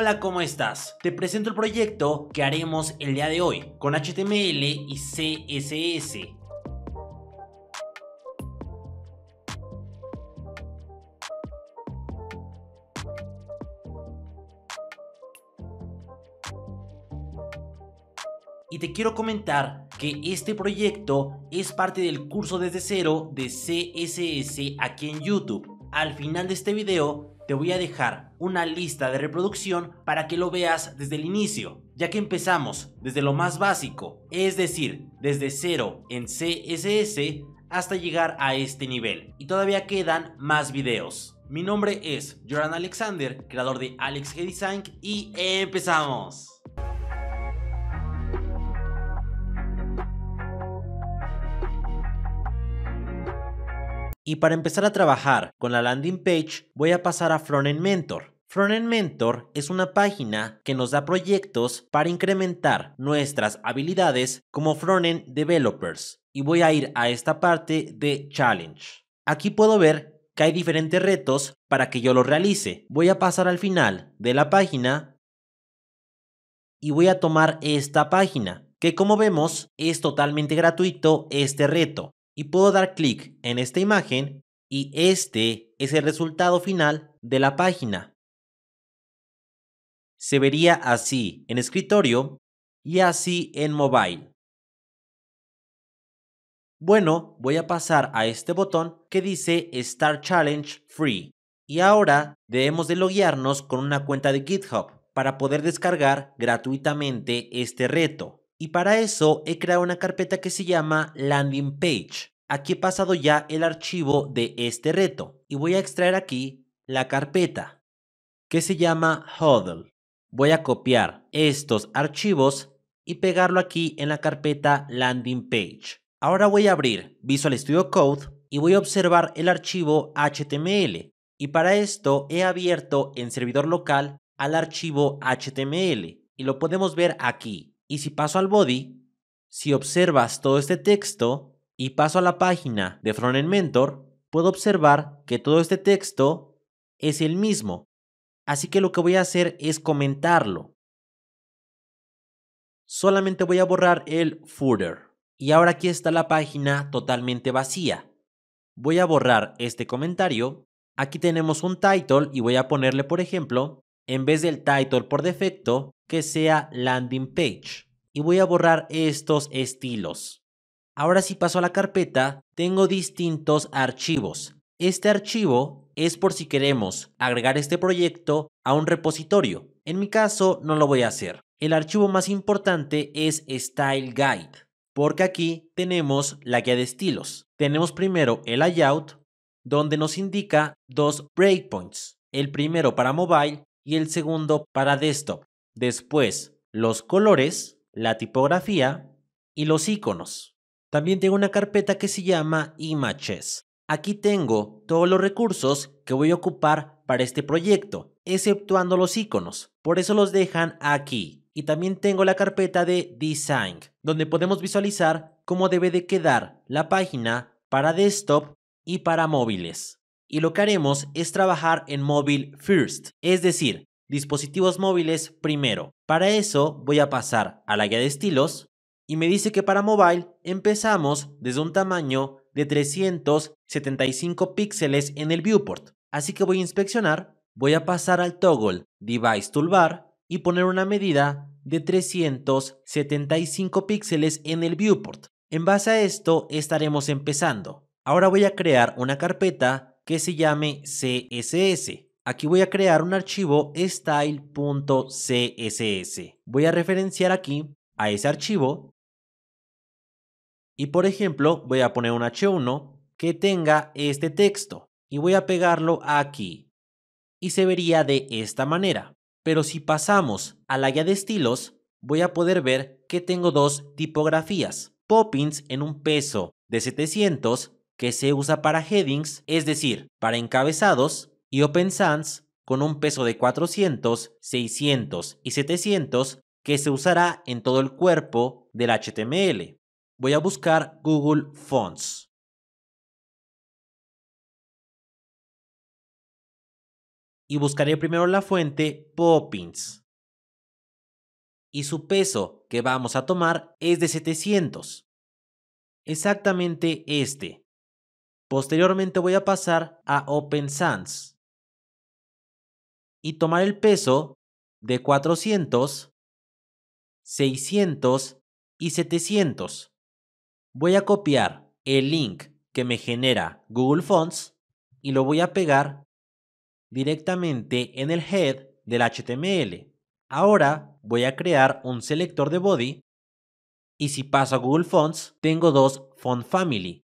Hola, ¿cómo estás? Te presento el proyecto que haremos el día de hoy con HTML y CSS. y te quiero comentar que este proyecto es parte del curso desde cero de CSS aquí en YouTube. Al final de este video te voy a dejar una lista de reproducción para que lo veas desde el inicio, ya que empezamos desde lo más básico, es decir, desde cero en CSS hasta llegar a este nivel. Y todavía quedan más videos. Mi nombre es Joran Alexander, creador de Alex Design y empezamos. Y para empezar a trabajar con la landing page, voy a pasar a Frontend Mentor. Frontend Mentor es una página que nos da proyectos para incrementar nuestras habilidades como frontend developers. Y voy a ir a esta parte de challenge. Aquí puedo ver que hay diferentes retos para que yo los realice. Voy a pasar al final de la página y voy a tomar esta página, que como vemos es totalmente gratuito este reto y puedo dar clic en esta imagen y este es el resultado final de la página. Se vería así en escritorio y así en mobile. Bueno, voy a pasar a este botón que dice Start Challenge Free. Y ahora debemos de loguearnos con una cuenta de GitHub para poder descargar gratuitamente este reto. Y para eso he creado una carpeta que se llama landing page. Aquí he pasado ya el archivo de este reto y voy a extraer aquí la carpeta que se llama huddle. Voy a copiar estos archivos y pegarlo aquí en la carpeta landing page. Ahora voy a abrir Visual Studio Code y voy a observar el archivo HTML. Y para esto he abierto en servidor local al archivo HTML y lo podemos ver aquí. Y si paso al body, si observas todo este texto y paso a la página de Frontend Mentor, puedo observar que todo este texto es el mismo. Así que lo que voy a hacer es comentarlo. Solamente voy a borrar el footer. Y ahora aquí está la página totalmente vacía. Voy a borrar este comentario. Aquí tenemos un title y voy a ponerle, por ejemplo, en vez del title por defecto, que sea landing page. Y voy a borrar estos estilos. Ahora si paso a la carpeta, tengo distintos archivos. Este archivo es por si queremos agregar este proyecto a un repositorio. En mi caso no lo voy a hacer. El archivo más importante es Style Guide, porque aquí tenemos la guía de estilos. Tenemos primero el layout, donde nos indica dos breakpoints, el primero para mobile y el segundo para desktop. Después, los colores, la tipografía y los iconos. También tengo una carpeta que se llama Images. Aquí tengo todos los recursos que voy a ocupar para este proyecto, exceptuando los iconos. Por eso los dejan aquí. Y también tengo la carpeta de Design, donde podemos visualizar cómo debe de quedar la página para desktop y para móviles. Y lo que haremos es trabajar en móvil first, es decir, dispositivos móviles primero. Para eso voy a pasar a la guía de estilos y me dice que para mobile empezamos desde un tamaño de 375 píxeles en el viewport. Así que voy a inspeccionar, voy a pasar al toggle device toolbar y poner una medida de 375 píxeles en el viewport. En base a esto estaremos empezando. Ahora voy a crear una carpeta que se llame CSS. Aquí voy a crear un archivo style.css. Voy a referenciar aquí a ese archivo. Y por ejemplo, voy a poner un h1 que tenga este texto y voy a pegarlo aquí. Y se vería de esta manera. Pero si pasamos al área de estilos, voy a poder ver que tengo dos tipografías. Poppins en un peso de 700 que se usa para headings, es decir, para encabezados, y Open Sans con un peso de 400, 600 y 700 que se usará en todo el cuerpo del HTML. Voy a buscar Google Fonts. y buscaré primero la fuente Poppins. Y su peso que vamos a tomar es de 700. Exactamente este. Posteriormente voy a pasar a Open Sans y tomar el peso de 400, 600 y 700. Voy a copiar el link que me genera Google Fonts y lo voy a pegar directamente en el head del HTML. Ahora voy a crear un selector de body y si paso a Google Fonts tengo dos font family.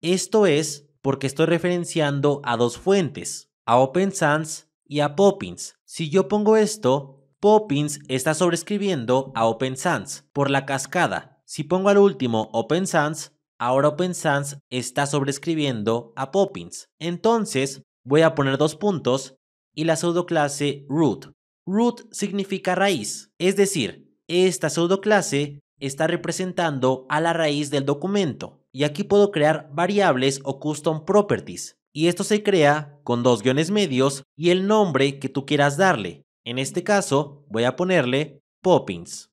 Esto es porque estoy referenciando a dos fuentes, a Open Sans y a Poppins. Si yo pongo esto, Poppins está sobrescribiendo a Open Sans por la cascada. Si pongo al último Open Sans, ahora Open Sans está sobrescribiendo a Poppins. Entonces, voy a poner dos puntos y la pseudoclase root. Root significa raíz, es decir, esta pseudoclase está representando a la raíz del documento. Y aquí puedo crear variables o custom properties. Y esto se crea con dos guiones medios y el nombre que tú quieras darle. En este caso, voy a ponerle Poppins.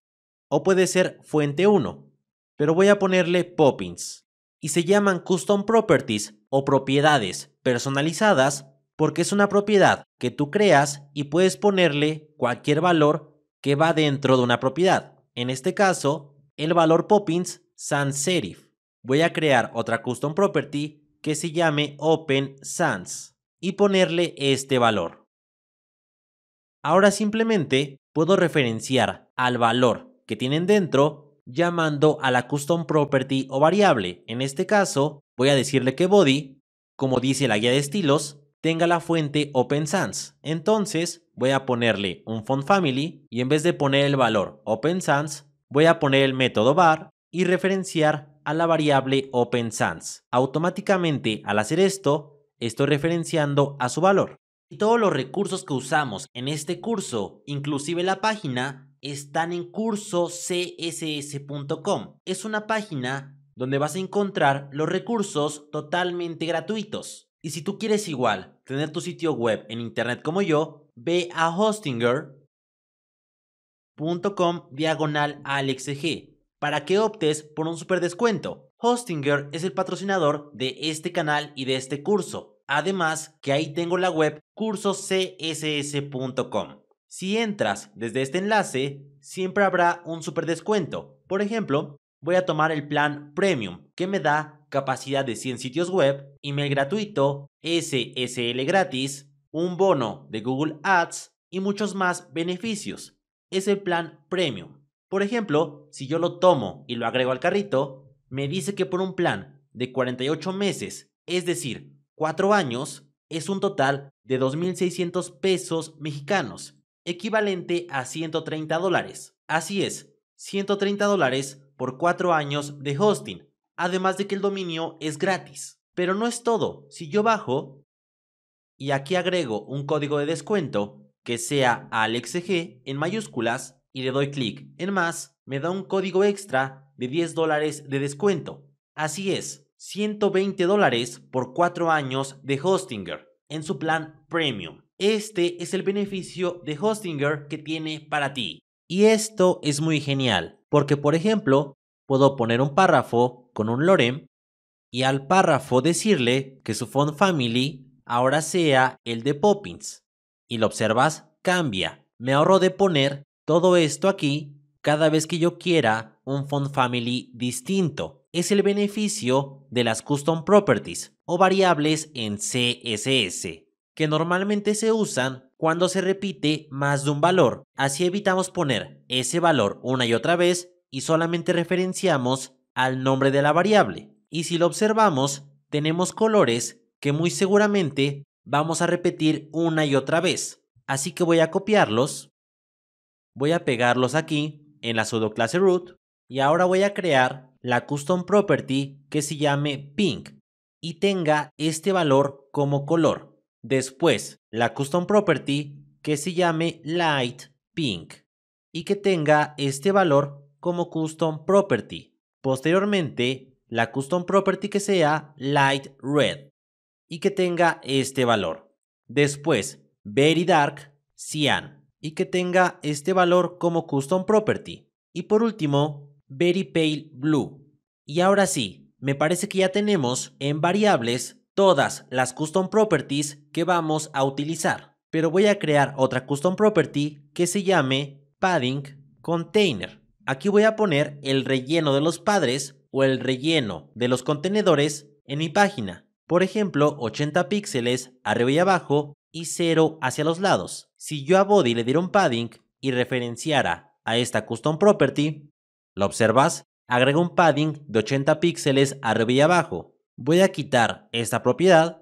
O puede ser Fuente 1, pero voy a ponerle Poppins. Y se llaman Custom Properties o propiedades personalizadas porque es una propiedad que tú creas y puedes ponerle cualquier valor que va dentro de una propiedad. En este caso, el valor Poppins sans serif. Voy a crear otra custom property que se llame Open Sans y ponerle este valor. Ahora simplemente puedo referenciar al valor que tienen dentro llamando a la custom property o variable. En este caso, voy a decirle que body, como dice la guía de estilos, tenga la fuente Open Sans. Entonces, voy a ponerle un font family y en vez de poner el valor Open Sans, voy a poner el método var y referenciar a la variable openSans. Automáticamente, al hacer esto, estoy referenciando a su valor. Y todos los recursos que usamos en este curso, inclusive la página, están en cursocss.com. Es una página donde vas a encontrar los recursos totalmente gratuitos. Y si tú quieres igual tener tu sitio web en internet como yo, ve a hostinger.com diagonal alexg, para que optes por un super descuento. Hostinger es el patrocinador de este canal y de este curso. Además, que ahí tengo la web cursoscss.com. Si entras desde este enlace, siempre habrá un super descuento. Por ejemplo, voy a tomar el plan Premium, que me da capacidad de 100 sitios web, email gratuito, SSL gratis, un bono de Google Ads y muchos más beneficios. Es el plan Premium. Por ejemplo, si yo lo tomo y lo agrego al carrito, me dice que por un plan de 48 meses, es decir, 4 años, es un total de 2.600 pesos mexicanos, equivalente a 130 dólares. Así es, 130 dólares por 4 años de hosting, además de que el dominio es gratis. Pero no es todo, si yo bajo y aquí agrego un código de descuento que sea AlexG en mayúsculas, y le doy clic en más, me da un código extra de 10 dólares de descuento. Así es, 120 dólares por 4 años de Hostinger en su plan Premium. Este es el beneficio de Hostinger que tiene para ti. Y esto es muy genial, porque por ejemplo, puedo poner un párrafo con un lorem y al párrafo decirle que su font family ahora sea el de Poppins. Y lo observas, cambia. Me ahorro de poner todo esto aquí cada vez que yo quiera un font family distinto. Es el beneficio de las custom properties o variables en CSS, que normalmente se usan cuando se repite más de un valor. Así evitamos poner ese valor una y otra vez y solamente referenciamos al nombre de la variable. Y si lo observamos, tenemos colores que muy seguramente vamos a repetir una y otra vez. Así que voy a copiarlos Voy a pegarlos aquí en la pseudo clase root y ahora voy a crear la custom property que se llame pink y tenga este valor como color. Después, la custom property que se llame light pink y que tenga este valor como custom property. Posteriormente, la custom property que sea light red y que tenga este valor. Después, very dark cyan y que tenga este valor como custom property. Y por último, very pale blue. Y ahora sí, me parece que ya tenemos en variables todas las custom properties que vamos a utilizar. Pero voy a crear otra custom property que se llame padding container. Aquí voy a poner el relleno de los padres o el relleno de los contenedores en mi página. Por ejemplo, 80 píxeles arriba y abajo y 0 hacia los lados. Si yo a body le diera un padding y referenciara a esta custom property, ¿lo observas? Agrego un padding de 80 píxeles arriba y abajo. Voy a quitar esta propiedad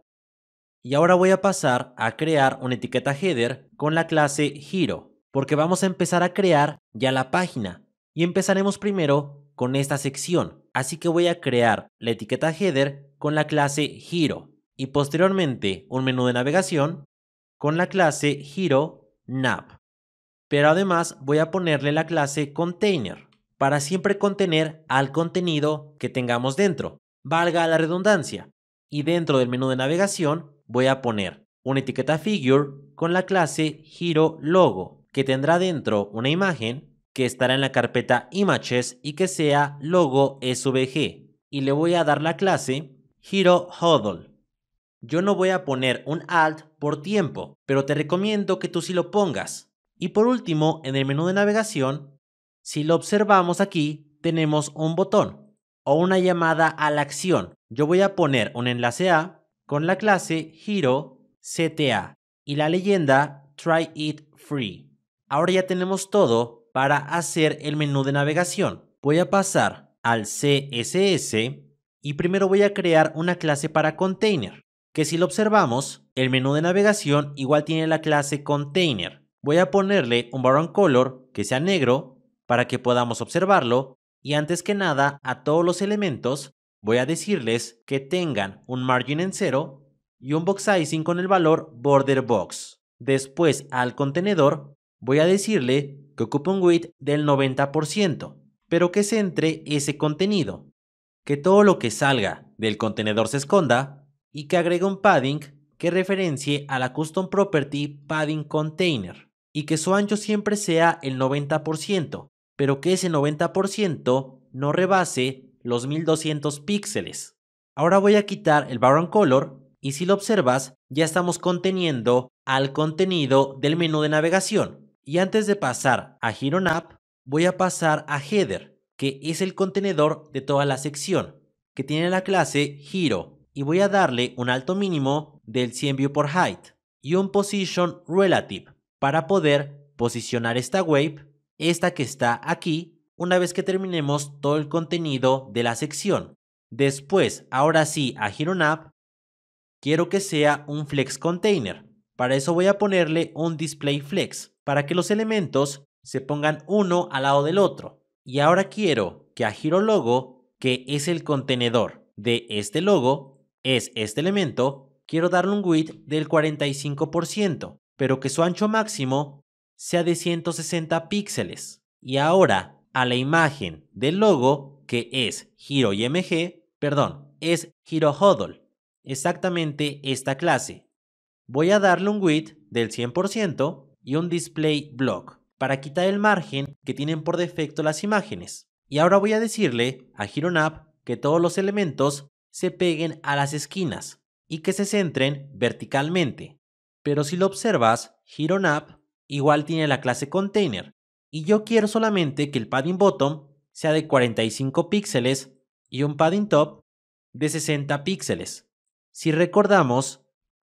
y ahora voy a pasar a crear una etiqueta header con la clase giro, porque vamos a empezar a crear ya la página y empezaremos primero con esta sección. Así que voy a crear la etiqueta header con la clase giro y posteriormente un menú de navegación con la clase Hero Nav. Pero además voy a ponerle la clase Container para siempre contener al contenido que tengamos dentro, valga la redundancia. Y dentro del menú de navegación voy a poner una etiqueta Figure con la clase Hero Logo, que tendrá dentro una imagen que estará en la carpeta Images y que sea logo SVG. Y le voy a dar la clase Hero huddle. Yo no voy a poner un alt por tiempo, pero te recomiendo que tú sí lo pongas. Y por último, en el menú de navegación, si lo observamos aquí, tenemos un botón o una llamada a la acción. Yo voy a poner un enlace A con la clase Hero CTA y la leyenda Try It Free. Ahora ya tenemos todo para hacer el menú de navegación. Voy a pasar al CSS y primero voy a crear una clase para container que si lo observamos, el menú de navegación igual tiene la clase container. Voy a ponerle un background color que sea negro para que podamos observarlo y antes que nada a todos los elementos voy a decirles que tengan un margin en cero y un box sizing con el valor border box. Después al contenedor voy a decirle que ocupe un width del 90%, pero que se centre ese contenido. Que todo lo que salga del contenedor se esconda y que agregue un padding que referencie a la Custom Property Padding Container y que su ancho siempre sea el 90%, pero que ese 90% no rebase los 1200 píxeles. Ahora voy a quitar el background color y si lo observas ya estamos conteniendo al contenido del menú de navegación. Y antes de pasar a Hero voy a pasar a Header, que es el contenedor de toda la sección, que tiene la clase Hero y voy a darle un alto mínimo del 100 view por height y un position relative para poder posicionar esta wave, esta que está aquí, una vez que terminemos todo el contenido de la sección. Después, ahora sí, a Gironap, quiero que sea un flex container. Para eso voy a ponerle un display flex, para que los elementos se pongan uno al lado del otro. Y ahora quiero que a GiroLogo, Logo, que es el contenedor de este logo, es este elemento, quiero darle un width del 45%, pero que su ancho máximo sea de 160 píxeles. Y ahora, a la imagen del logo, que es Hero IMG, perdón, es Hero exactamente esta clase. Voy a darle un width del 100% y un display block para quitar el margen que tienen por defecto las imágenes. Y ahora voy a decirle a HeroNap que todos los elementos se peguen a las esquinas y que se centren verticalmente. Pero si lo observas, hironapp igual tiene la clase container y yo quiero solamente que el padding bottom sea de 45 píxeles y un padding top de 60 píxeles. Si recordamos,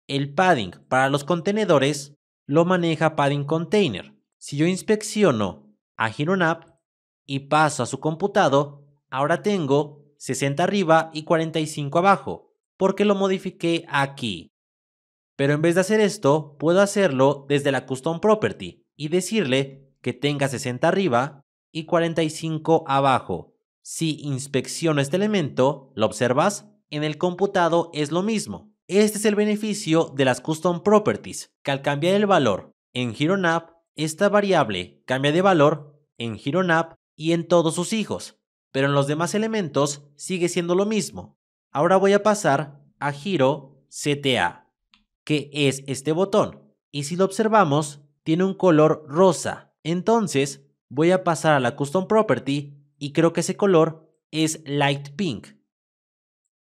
el padding para los contenedores lo maneja padding container. Si yo inspecciono a hironapp y paso a su computado, ahora tengo 60 arriba y 45 abajo, porque lo modifiqué aquí. Pero en vez de hacer esto, puedo hacerlo desde la Custom Property y decirle que tenga 60 arriba y 45 abajo. Si inspecciono este elemento, ¿lo observas? En el computado es lo mismo. Este es el beneficio de las Custom Properties, que al cambiar el valor en HeroNap, esta variable cambia de valor en HeroNap y en todos sus hijos pero en los demás elementos sigue siendo lo mismo. Ahora voy a pasar a giro CTA, que es este botón, y si lo observamos, tiene un color rosa. Entonces, voy a pasar a la Custom Property y creo que ese color es Light Pink.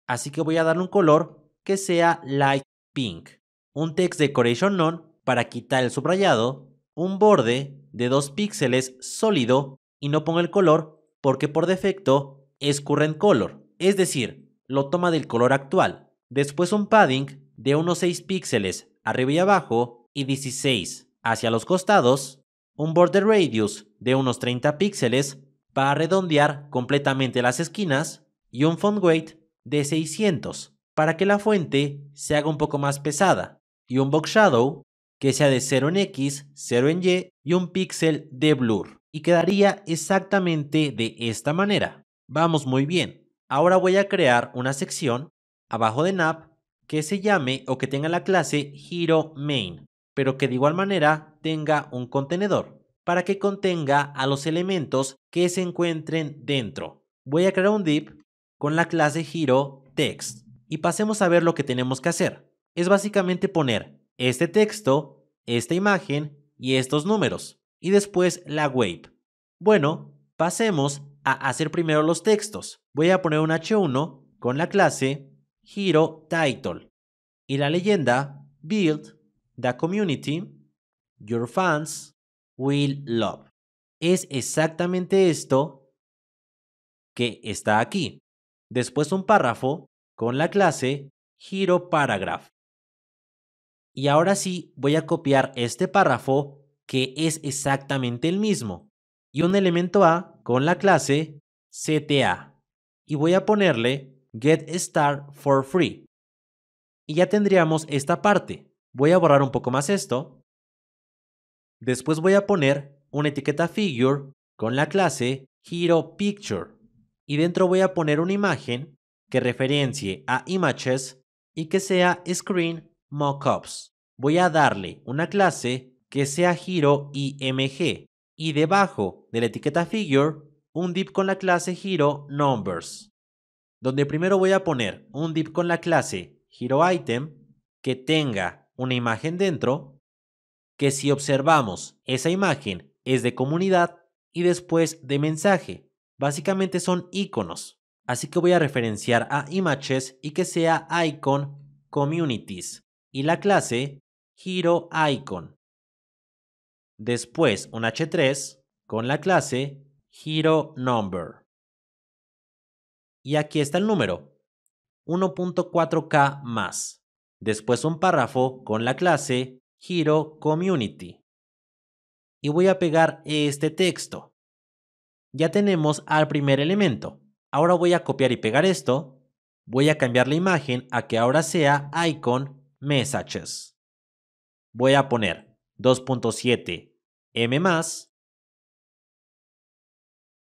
Así que voy a darle un color que sea Light Pink. Un Text Decoration None para quitar el subrayado, un borde de 2 píxeles sólido y no pongo el color porque por defecto es current color, es decir, lo toma del color actual. Después un padding de unos 6 píxeles arriba y abajo y 16 hacia los costados. Un border radius de unos 30 píxeles para redondear completamente las esquinas y un font weight de 600 para que la fuente se haga un poco más pesada y un box shadow que sea de 0 en X, 0 en Y y un píxel de blur y quedaría exactamente de esta manera. Vamos muy bien. Ahora voy a crear una sección abajo de NAP que se llame o que tenga la clase Hero Main, pero que de igual manera tenga un contenedor para que contenga a los elementos que se encuentren dentro. Voy a crear un div con la clase Hero Text y pasemos a ver lo que tenemos que hacer. Es básicamente poner este texto, esta imagen y estos números y después la wave. Bueno, pasemos a hacer primero los textos. Voy a poner un H1 con la clase Hero Title y la leyenda Build the Community Your Fans Will Love. Es exactamente esto que está aquí. Después un párrafo con la clase Hero Paragraph. Y ahora sí voy a copiar este párrafo que es exactamente el mismo. Y un elemento A con la clase CTA. Y voy a ponerle get start for free. Y ya tendríamos esta parte. Voy a borrar un poco más esto. Después voy a poner una etiqueta figure con la clase hero picture. Y dentro voy a poner una imagen que referencie a images y que sea screen mockups. Voy a darle una clase que sea giro IMG y debajo de la etiqueta figure un div con la clase giro numbers, donde primero voy a poner un div con la clase giro item que tenga una imagen dentro, que si observamos esa imagen es de comunidad y después de mensaje. Básicamente son iconos. Así que voy a referenciar a images y que sea icon communities y la clase giro icon después un H3 con la clase hero number. Y aquí está el número, 1.4k más. Después un párrafo con la clase hero community. Y voy a pegar este texto. Ya tenemos al primer elemento. Ahora voy a copiar y pegar esto. Voy a cambiar la imagen a que ahora sea icon messages. Voy a poner 2.7 M,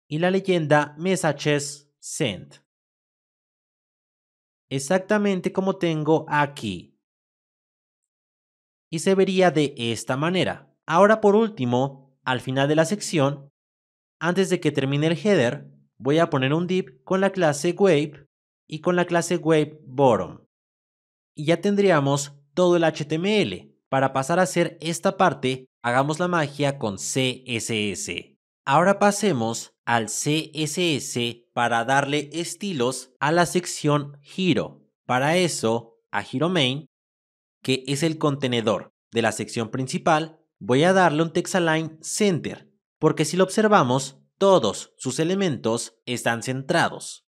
y la leyenda Messages Sent. Exactamente como tengo aquí. Y se vería de esta manera. Ahora por último, al final de la sección, antes de que termine el header, voy a poner un div con la clase Wave y con la clase Wave Bottom. Y ya tendríamos todo el HTML. Para pasar a hacer esta parte, Hagamos la magia con CSS. Ahora pasemos al CSS para darle estilos a la sección Hero, Para eso, a giro main, que es el contenedor de la sección principal, voy a darle un text-align Center, porque si lo observamos, todos sus elementos están centrados.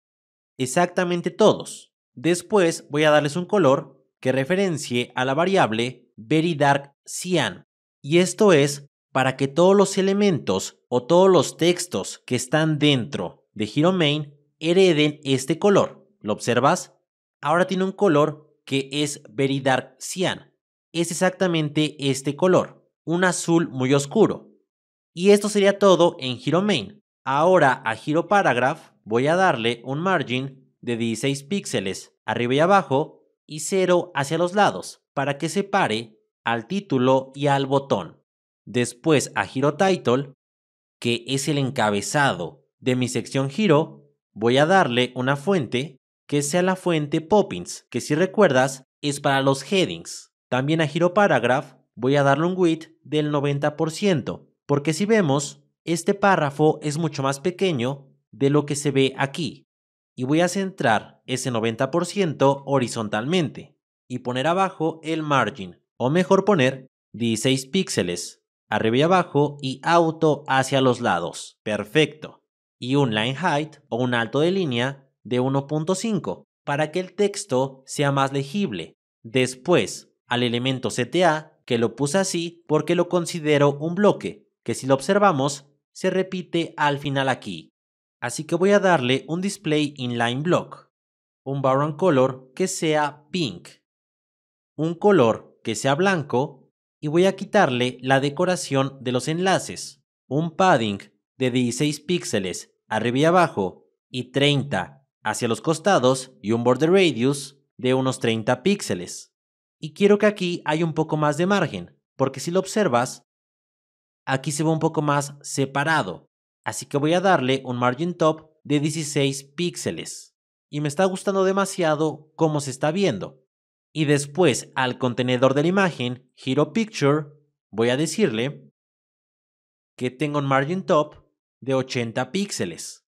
Exactamente todos. Después voy a darles un color que referencie a la variable very dark cyan. Y esto es para que todos los elementos o todos los textos que están dentro de Main hereden este color. ¿Lo observas? Ahora tiene un color que es Very Dark Cyan. Es exactamente este color, un azul muy oscuro. Y esto sería todo en Main. Ahora a Paragraph voy a darle un margin de 16 píxeles arriba y abajo y 0 hacia los lados para que separe al título y al botón. Después a giro Title, que es el encabezado de mi sección giro, voy a darle una fuente que sea la fuente Poppins, que si recuerdas es para los headings. También a giro Paragraph voy a darle un width del 90%, porque si vemos, este párrafo es mucho más pequeño de lo que se ve aquí. Y voy a centrar ese 90% horizontalmente y poner abajo el margin o mejor poner 16 píxeles arriba y abajo y auto hacia los lados. Perfecto. Y un line height o un alto de línea de 1.5 para que el texto sea más legible. Después, al elemento CTA, que lo puse así porque lo considero un bloque, que si lo observamos, se repite al final aquí. Así que voy a darle un display inline block, un background color que sea pink, un color que sea blanco y voy a quitarle la decoración de los enlaces, un padding de 16 píxeles arriba y abajo y 30 hacia los costados y un border radius de unos 30 píxeles. Y quiero que aquí haya un poco más de margen, porque si lo observas, aquí se ve un poco más separado. Así que voy a darle un margin top de 16 píxeles. Y me está gustando demasiado cómo se está viendo y después al contenedor de la imagen, Hero Picture, voy a decirle que tengo un margin top de 80 píxeles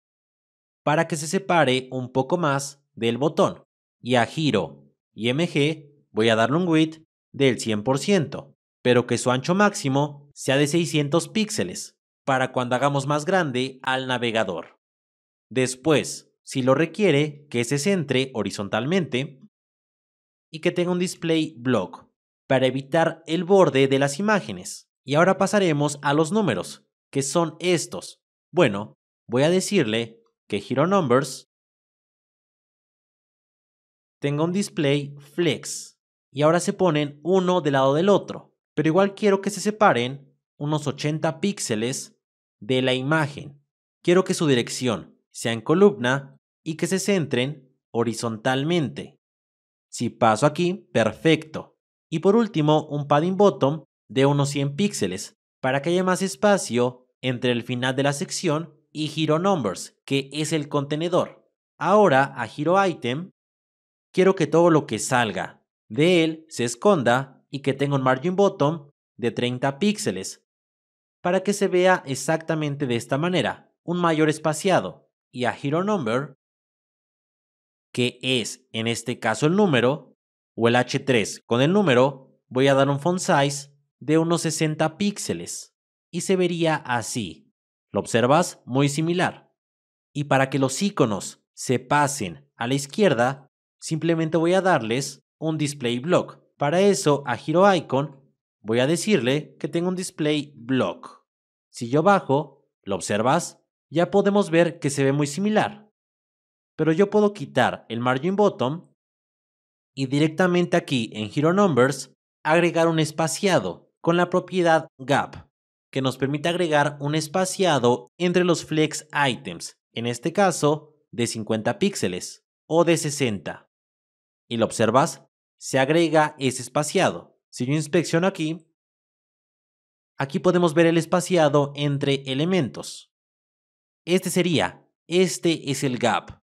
para que se separe un poco más del botón y a giro IMG voy a darle un width del 100%, pero que su ancho máximo sea de 600 píxeles para cuando hagamos más grande al navegador. Después, si lo requiere, que se centre horizontalmente y que tenga un display block para evitar el borde de las imágenes. Y ahora pasaremos a los números, que son estos. Bueno, voy a decirle que Hero Numbers tenga un display flex y ahora se ponen uno del lado del otro, pero igual quiero que se separen unos 80 píxeles de la imagen. Quiero que su dirección sea en columna y que se centren horizontalmente. Si paso aquí, perfecto. Y por último, un padding bottom de unos 100 píxeles para que haya más espacio entre el final de la sección y Hero Numbers, que es el contenedor. Ahora a Hero Item quiero que todo lo que salga de él se esconda y que tenga un margin bottom de 30 píxeles para que se vea exactamente de esta manera, un mayor espaciado. Y a Hero Number que es en este caso el número, o el H3 con el número, voy a dar un font size de unos 60 píxeles y se vería así. ¿Lo observas? Muy similar. Y para que los iconos se pasen a la izquierda, simplemente voy a darles un display block. Para eso, a giro Icon voy a decirle que tengo un display block. Si yo bajo, ¿lo observas? Ya podemos ver que se ve muy similar pero yo puedo quitar el margin bottom y directamente aquí en Hero Numbers agregar un espaciado con la propiedad gap que nos permite agregar un espaciado entre los flex items, en este caso de 50 píxeles o de 60. Y lo observas, se agrega ese espaciado. Si yo inspecciono aquí, aquí podemos ver el espaciado entre elementos. Este sería, este es el gap.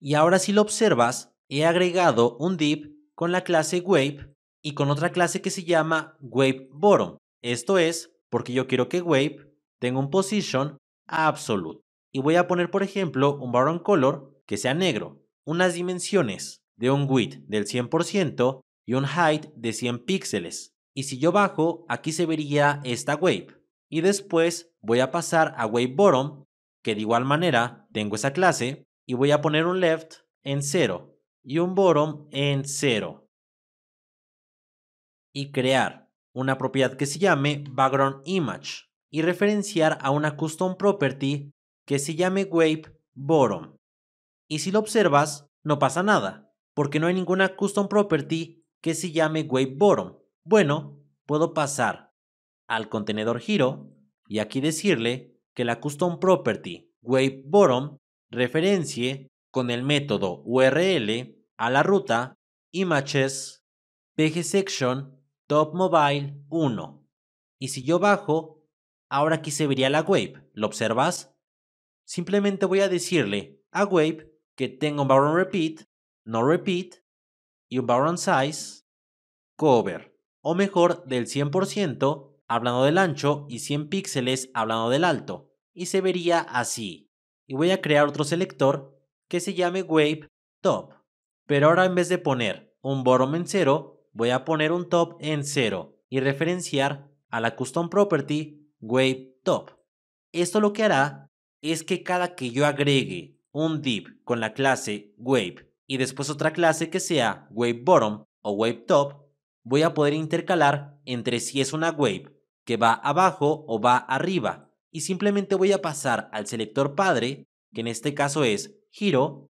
Y ahora si lo observas, he agregado un div con la clase wave y con otra clase que se llama wave bottom. Esto es porque yo quiero que wave tenga un position absolute. Y voy a poner, por ejemplo, un bottom color que sea negro, unas dimensiones de un width del 100% y un height de 100 píxeles. Y si yo bajo, aquí se vería esta wave. Y después voy a pasar a wave bottom, que de igual manera tengo esa clase, y voy a poner un left en 0 y un bottom en 0. Y crear una propiedad que se llame background image y referenciar a una custom property que se llame wave bottom. Y si lo observas, no pasa nada, porque no hay ninguna custom property que se llame wave bottom. Bueno, puedo pasar al contenedor giro y aquí decirle que la custom property wave bottom referencie con el método URL a la ruta images pgsection top mobile 1. Y si yo bajo, ahora aquí se vería la Wave ¿Lo observas? Simplemente voy a decirle a Wave que tengo un background repeat, no repeat y un baron size cover. O mejor, del 100% hablando del ancho y 100 píxeles hablando del alto. Y se vería así y voy a crear otro selector que se llame Wave Top. Pero ahora en vez de poner un bottom en 0, voy a poner un top en 0 y referenciar a la custom property Wave Top. Esto lo que hará es que cada que yo agregue un div con la clase Wave y después otra clase que sea Wave Bottom o Wave Top, voy a poder intercalar entre si es una wave que va abajo o va arriba y simplemente voy a pasar al selector padre, que en este caso es giro,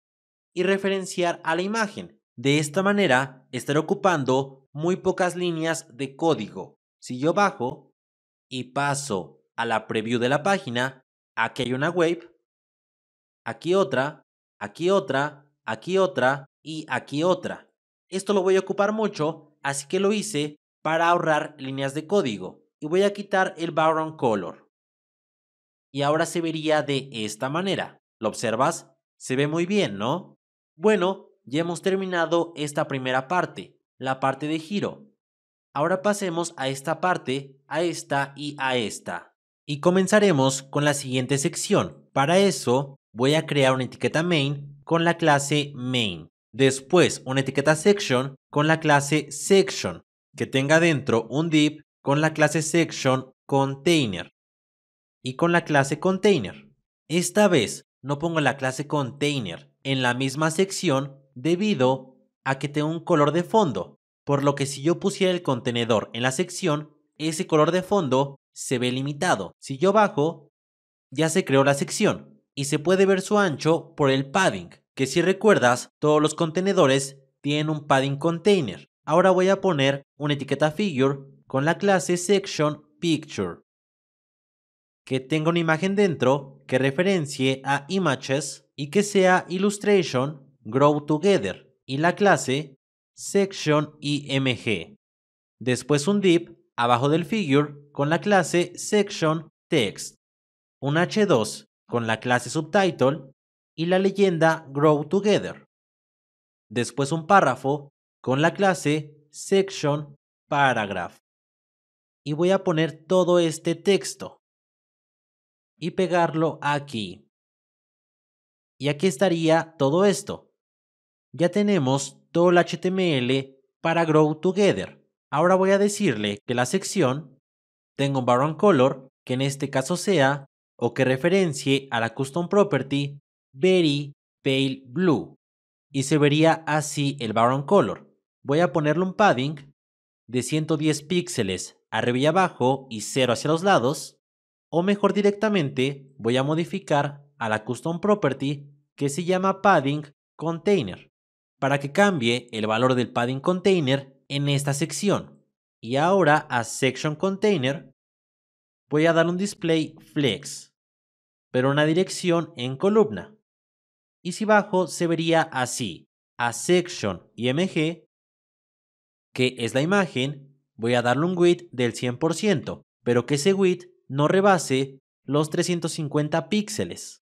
y referenciar a la imagen. De esta manera estaré ocupando muy pocas líneas de código. Si yo bajo y paso a la preview de la página, aquí hay una wave, aquí otra, aquí otra, aquí otra y aquí otra. Esto lo voy a ocupar mucho, así que lo hice para ahorrar líneas de código. Y voy a quitar el background color y ahora se vería de esta manera. ¿Lo observas? Se ve muy bien, ¿no? Bueno, ya hemos terminado esta primera parte, la parte de giro. Ahora pasemos a esta parte, a esta y a esta. Y comenzaremos con la siguiente sección. Para eso, voy a crear una etiqueta main con la clase main. Después, una etiqueta section con la clase section, que tenga dentro un div con la clase section container y con la clase container. Esta vez no pongo la clase container en la misma sección debido a que tengo un color de fondo, por lo que si yo pusiera el contenedor en la sección, ese color de fondo se ve limitado. Si yo bajo, ya se creó la sección y se puede ver su ancho por el padding, que si recuerdas, todos los contenedores tienen un padding container. Ahora voy a poner una etiqueta figure con la clase section picture que tenga una imagen dentro que referencie a Images y que sea Illustration Grow Together y la clase Section IMG. Después un div abajo del figure con la clase Section Text, un H2 con la clase Subtitle y la leyenda Grow Together. Después un párrafo con la clase Section Paragraph. Y voy a poner todo este texto y pegarlo aquí. Y aquí estaría todo esto. Ya tenemos todo el HTML para Grow Together. Ahora voy a decirle que la sección tengo un Baron color que en este caso sea o que referencie a la custom property very pale blue y se vería así el Baron color. Voy a ponerle un padding de 110 píxeles arriba y abajo y 0 hacia los lados o mejor directamente voy a modificar a la custom property que se llama padding container para que cambie el valor del padding container en esta sección. Y ahora a section container voy a dar un display flex, pero una dirección en columna. Y si bajo se vería así, a section img, que es la imagen, voy a darle un width del 100%, pero que ese width no rebase los 350 píxeles.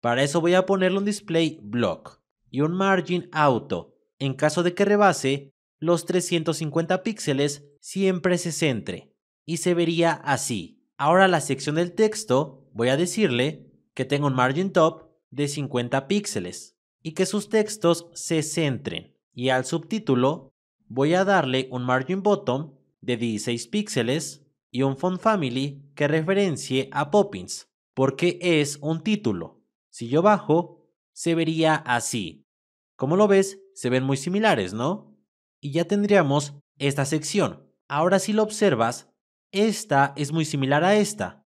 Para eso voy a ponerle un display block y un margin auto. En caso de que rebase los 350 píxeles, siempre se centre y se vería así. Ahora la sección del texto voy a decirle que tenga un margin top de 50 píxeles y que sus textos se centren. Y al subtítulo voy a darle un margin bottom de 16 píxeles y un font family que referencie a Poppins, porque es un título. Si yo bajo, se vería así. Como lo ves, se ven muy similares, ¿no? Y ya tendríamos esta sección. Ahora si lo observas, esta es muy similar a esta,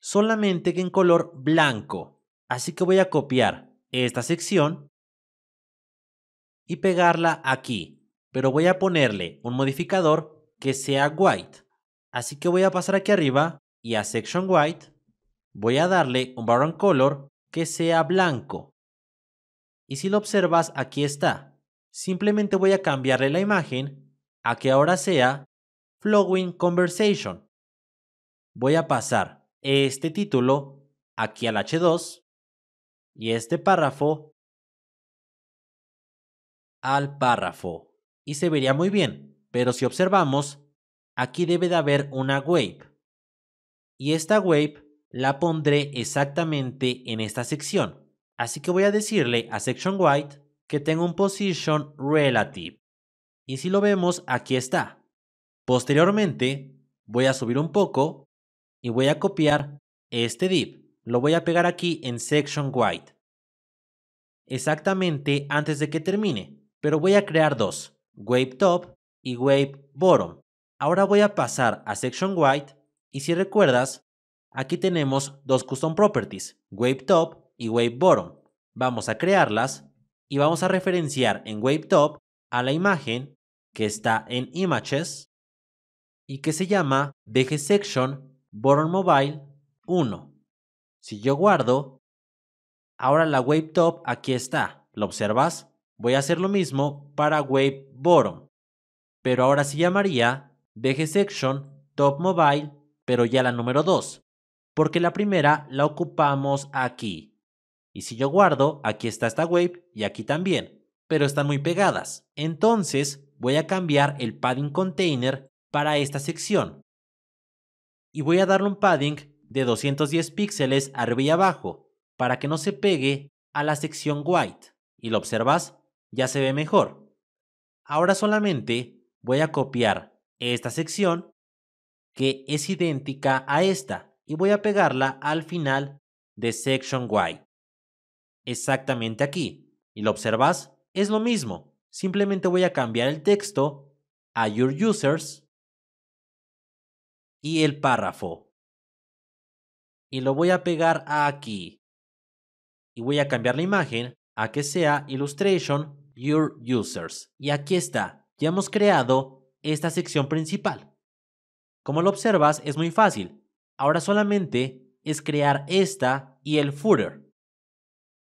solamente que en color blanco. Así que voy a copiar esta sección y pegarla aquí, pero voy a ponerle un modificador que sea white. Así que voy a pasar aquí arriba y a Section White voy a darle un background color que sea blanco. Y si lo observas, aquí está. Simplemente voy a cambiarle la imagen a que ahora sea Flowing Conversation. Voy a pasar este título aquí al H2 y este párrafo al párrafo. Y se vería muy bien, pero si observamos, aquí debe de haber una wave. Y esta wave la pondré exactamente en esta sección. Así que voy a decirle a section white que tenga un position relative. Y si lo vemos, aquí está. Posteriormente, voy a subir un poco y voy a copiar este div. Lo voy a pegar aquí en section white. Exactamente antes de que termine, pero voy a crear dos, wave top y wave bottom. Ahora voy a pasar a Section White y si recuerdas, aquí tenemos dos custom properties, Wave Top y Wave Bottom. Vamos a crearlas y vamos a referenciar en Wave Top a la imagen que está en Images y que se llama DG Section Bottom Mobile 1. Si yo guardo, ahora la Wave Top aquí está. ¿Lo observas? Voy a hacer lo mismo para Wave Bottom, pero ahora se llamaría Deje Section, Top Mobile, pero ya la número 2, porque la primera la ocupamos aquí. Y si yo guardo, aquí está esta wave y aquí también, pero están muy pegadas. Entonces voy a cambiar el padding container para esta sección. Y voy a darle un padding de 210 píxeles arriba y abajo, para que no se pegue a la sección white. Y lo observas, ya se ve mejor. Ahora solamente voy a copiar esta sección que es idéntica a esta y voy a pegarla al final de section Y. Exactamente aquí. ¿Y lo observas? Es lo mismo. Simplemente voy a cambiar el texto a your users y el párrafo. Y lo voy a pegar aquí. Y voy a cambiar la imagen a que sea Illustration Your Users. Y aquí está. Ya hemos creado esta sección principal. Como lo observas, es muy fácil. Ahora solamente es crear esta y el footer.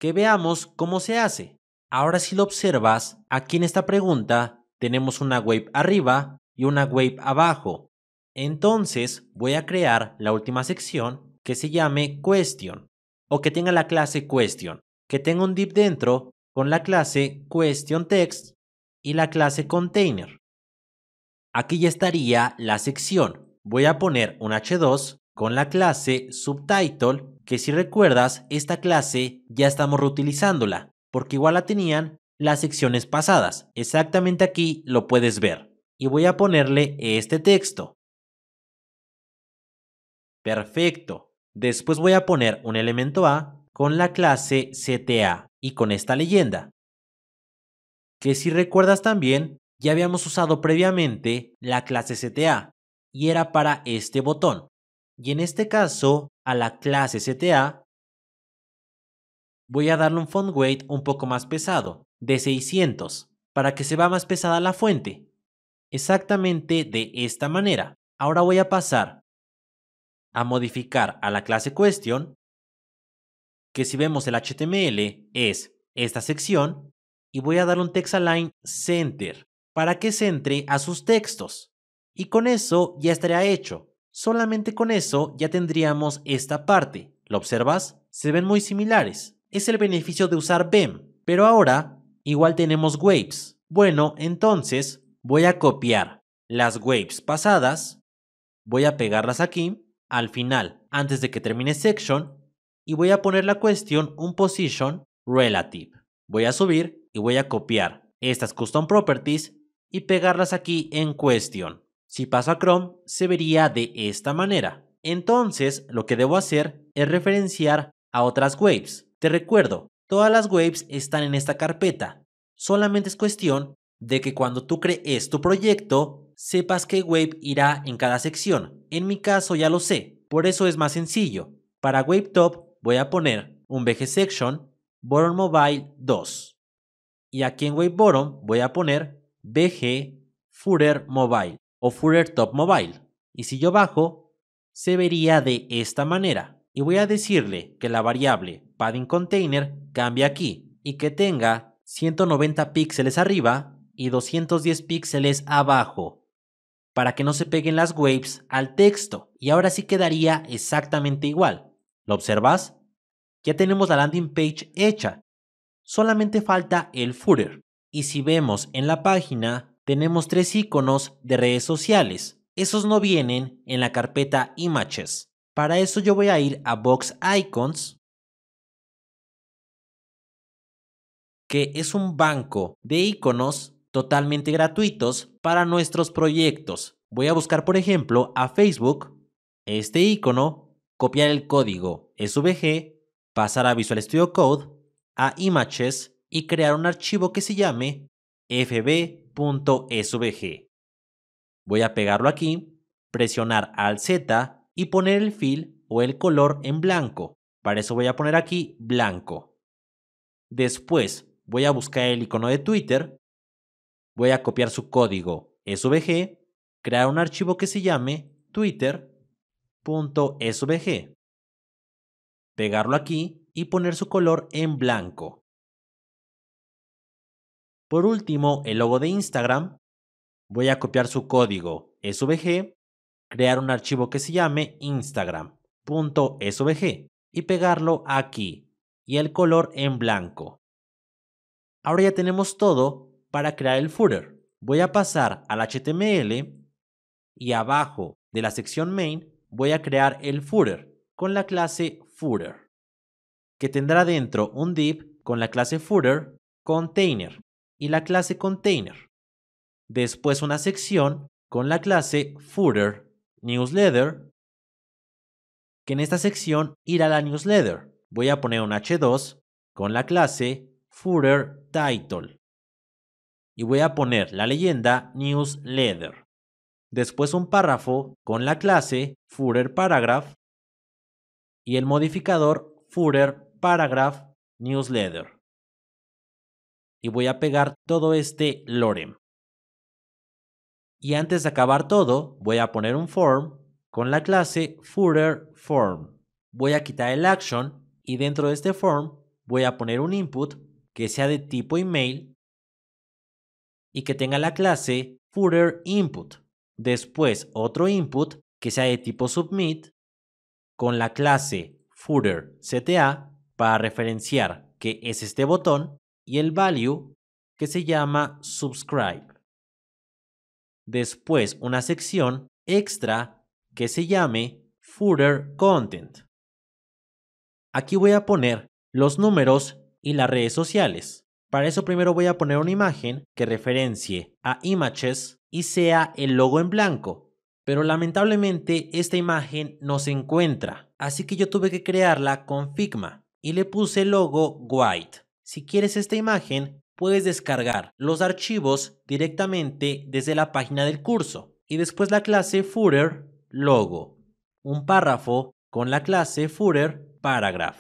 Que veamos cómo se hace. Ahora si lo observas, aquí en esta pregunta tenemos una wave arriba y una wave abajo. Entonces voy a crear la última sección que se llame question o que tenga la clase question, que tenga un div dentro con la clase question text y la clase container. Aquí ya estaría la sección. Voy a poner un H2 con la clase subtitle, que si recuerdas, esta clase ya estamos reutilizándola, porque igual la tenían las secciones pasadas. Exactamente aquí lo puedes ver. Y voy a ponerle este texto. Perfecto. Después voy a poner un elemento A con la clase CTA y con esta leyenda. Que si recuerdas también, ya habíamos usado previamente la clase CTA y era para este botón. Y en este caso, a la clase CTA voy a darle un font weight un poco más pesado, de 600, para que se vea más pesada la fuente. Exactamente de esta manera. Ahora voy a pasar a modificar a la clase question, que si vemos el HTML es esta sección, y voy a dar un text align center para que se entre a sus textos. Y con eso ya estaría hecho. Solamente con eso ya tendríamos esta parte. ¿Lo observas? Se ven muy similares. Es el beneficio de usar BEM, pero ahora igual tenemos waves. Bueno, entonces voy a copiar las waves pasadas, voy a pegarlas aquí, al final, antes de que termine section, y voy a poner la cuestión un position relative. Voy a subir y voy a copiar estas custom properties y pegarlas aquí en cuestión. Si paso a Chrome, se vería de esta manera. Entonces, lo que debo hacer es referenciar a otras waves. Te recuerdo, todas las waves están en esta carpeta. Solamente es cuestión de que cuando tú crees tu proyecto, sepas qué wave irá en cada sección. En mi caso ya lo sé, por eso es más sencillo. Para Wave Top voy a poner un BG Section Bottom Mobile 2. Y aquí en Wave Bottom voy a poner BG Footer Mobile o Footer Top Mobile. Y si yo bajo, se vería de esta manera. Y voy a decirle que la variable padding container cambie aquí y que tenga 190 píxeles arriba y 210 píxeles abajo para que no se peguen las waves al texto. Y ahora sí quedaría exactamente igual. ¿Lo observas? Ya tenemos la landing page hecha. Solamente falta el footer. Y si vemos en la página, tenemos tres iconos de redes sociales. Esos no vienen en la carpeta Images. Para eso yo voy a ir a Box Icons, que es un banco de iconos totalmente gratuitos para nuestros proyectos. Voy a buscar, por ejemplo, a Facebook, este icono, copiar el código SVG, pasar a Visual Studio Code, a Images y crear un archivo que se llame fb.svg. Voy a pegarlo aquí, presionar al Z y poner el fill o el color en blanco. Para eso voy a poner aquí blanco. Después voy a buscar el icono de Twitter, voy a copiar su código SVG, crear un archivo que se llame twitter.svg, pegarlo aquí y poner su color en blanco. Por último, el logo de Instagram. Voy a copiar su código SVG, crear un archivo que se llame instagram.svg y pegarlo aquí y el color en blanco. Ahora ya tenemos todo para crear el footer. Voy a pasar al HTML y abajo de la sección main voy a crear el footer con la clase footer, que tendrá dentro un div con la clase footer container y la clase container. Después una sección con la clase footer, newsletter, que en esta sección irá a la newsletter. Voy a poner un h2 con la clase footer title y voy a poner la leyenda newsletter. Después un párrafo con la clase footer paragraph y el modificador footer paragraph newsletter y voy a pegar todo este lorem. Y antes de acabar todo, voy a poner un form con la clase footer form. Voy a quitar el action y dentro de este form voy a poner un input que sea de tipo email y que tenga la clase footer input. Después otro input que sea de tipo submit con la clase footer CTA para referenciar que es este botón y el value que se llama subscribe. Después una sección extra que se llame footer content. Aquí voy a poner los números y las redes sociales. Para eso primero voy a poner una imagen que referencie a images y sea el logo en blanco. Pero lamentablemente esta imagen no se encuentra, así que yo tuve que crearla con Figma y le puse el logo white. Si quieres esta imagen, puedes descargar los archivos directamente desde la página del curso y después la clase footer logo, un párrafo con la clase footer paragraph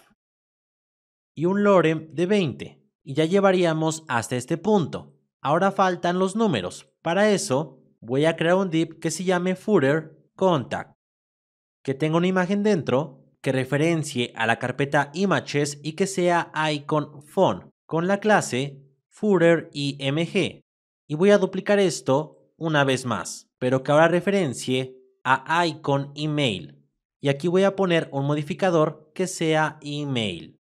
y un lorem de 20 y ya llevaríamos hasta este punto. Ahora faltan los números. Para eso voy a crear un div que se llame footer contact que tenga una imagen dentro que referencie a la carpeta Images y que sea icon Phone, con la clase footer img. Y voy a duplicar esto una vez más, pero que ahora referencie a icon email. Y aquí voy a poner un modificador que sea email.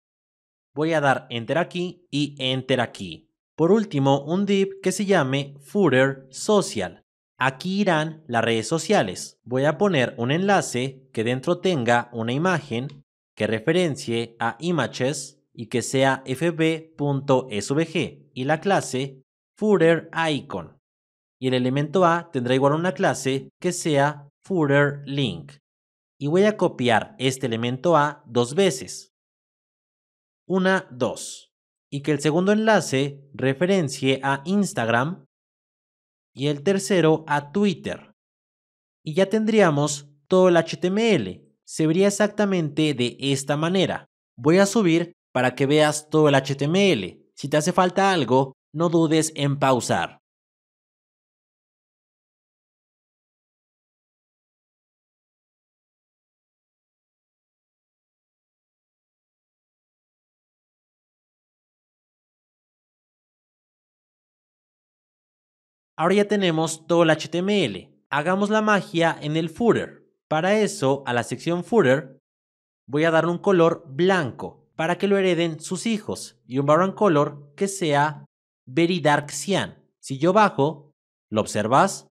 Voy a dar enter aquí y enter aquí. Por último, un div que se llame footer social Aquí irán las redes sociales. Voy a poner un enlace que dentro tenga una imagen que referencie a images y que sea fb.svg y la clase footer icon. Y el elemento A tendrá igual una clase que sea footer link. Y voy a copiar este elemento A dos veces. Una, dos. Y que el segundo enlace referencie a Instagram y el tercero a Twitter. Y ya tendríamos todo el HTML. Se vería exactamente de esta manera. Voy a subir para que veas todo el HTML. Si te hace falta algo, no dudes en pausar. Ahora ya tenemos todo el HTML. Hagamos la magia en el footer. Para eso, a la sección footer, voy a darle un color blanco para que lo hereden sus hijos y un background color que sea very dark cyan. Si yo bajo, ¿lo observas?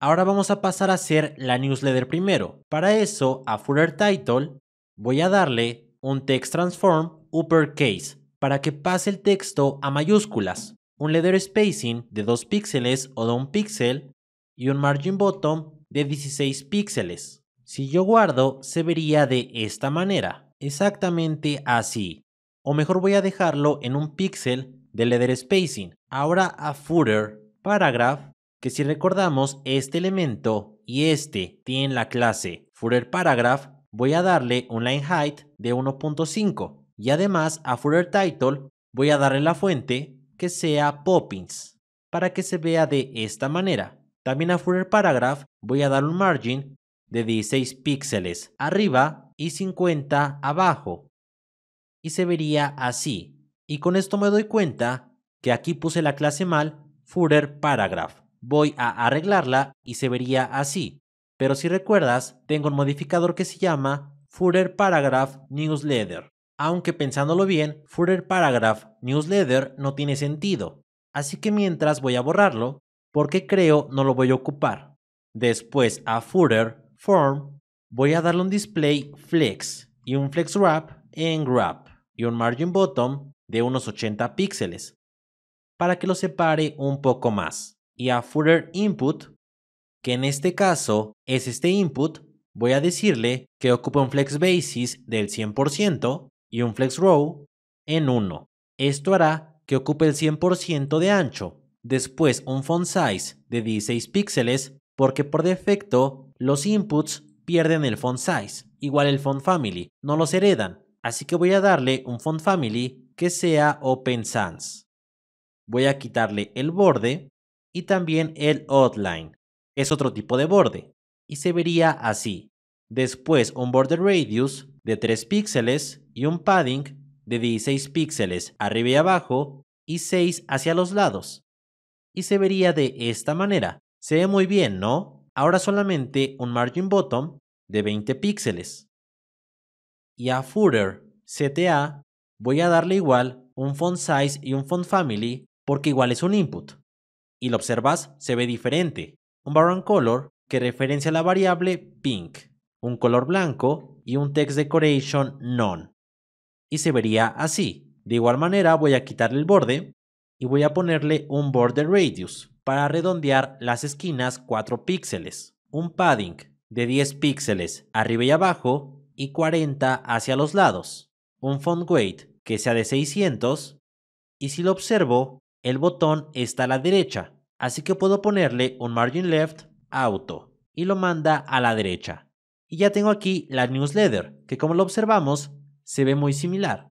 Ahora vamos a pasar a hacer la newsletter primero. Para eso, a footer title, voy a darle un text transform uppercase para que pase el texto a mayúsculas un Leather spacing de 2 píxeles o de 1 píxel y un margin bottom de 16 píxeles. Si yo guardo, se vería de esta manera, exactamente así. O mejor voy a dejarlo en un píxel de Leather spacing. Ahora a footer, paragraph, que si recordamos este elemento y este tiene la clase footer paragraph, voy a darle un line height de 1.5 y además a footer title voy a darle la fuente que sea Poppins para que se vea de esta manera. También a Footer Paragraph voy a dar un margin de 16 píxeles arriba y 50 abajo. Y se vería así. Y con esto me doy cuenta que aquí puse la clase mal Footer Paragraph. Voy a arreglarla y se vería así. Pero si recuerdas, tengo un modificador que se llama Footer Paragraph Newsletter. Aunque pensándolo bien, Footer Paragraph Newsletter no tiene sentido, así que mientras voy a borrarlo, porque creo no lo voy a ocupar. Después a Footer Form voy a darle un display flex y un flex wrap en wrap y un margin bottom de unos 80 píxeles para que lo separe un poco más. Y a footer input, que en este caso es este input, voy a decirle que ocupa un flex basis del 100% y un flex row en uno. Esto hará que ocupe el 100% de ancho. Después un font size de 16 píxeles porque por defecto los inputs pierden el font size, igual el font family, no los heredan. Así que voy a darle un font family que sea Open Sans. Voy a quitarle el borde y también el outline. Es otro tipo de borde y se vería así. Después un border radius de 3 píxeles y un padding de 16 píxeles arriba y abajo y 6 hacia los lados. Y se vería de esta manera. Se ve muy bien, ¿no? Ahora solamente un margin bottom de 20 píxeles. Y a footer CTA voy a darle igual un font size y un font family porque igual es un input. Y lo observas, se ve diferente. Un background color que referencia la variable pink, un color blanco y un text decoration none. Y se vería así. De igual manera voy a quitarle el borde y voy a ponerle un border radius para redondear las esquinas 4 píxeles, un padding de 10 píxeles arriba y abajo y 40 hacia los lados, un font weight que sea de 600 y si lo observo, el botón está a la derecha, así que puedo ponerle un margin left auto y lo manda a la derecha. Y ya tengo aquí la newsletter, que como lo observamos, se ve muy similar.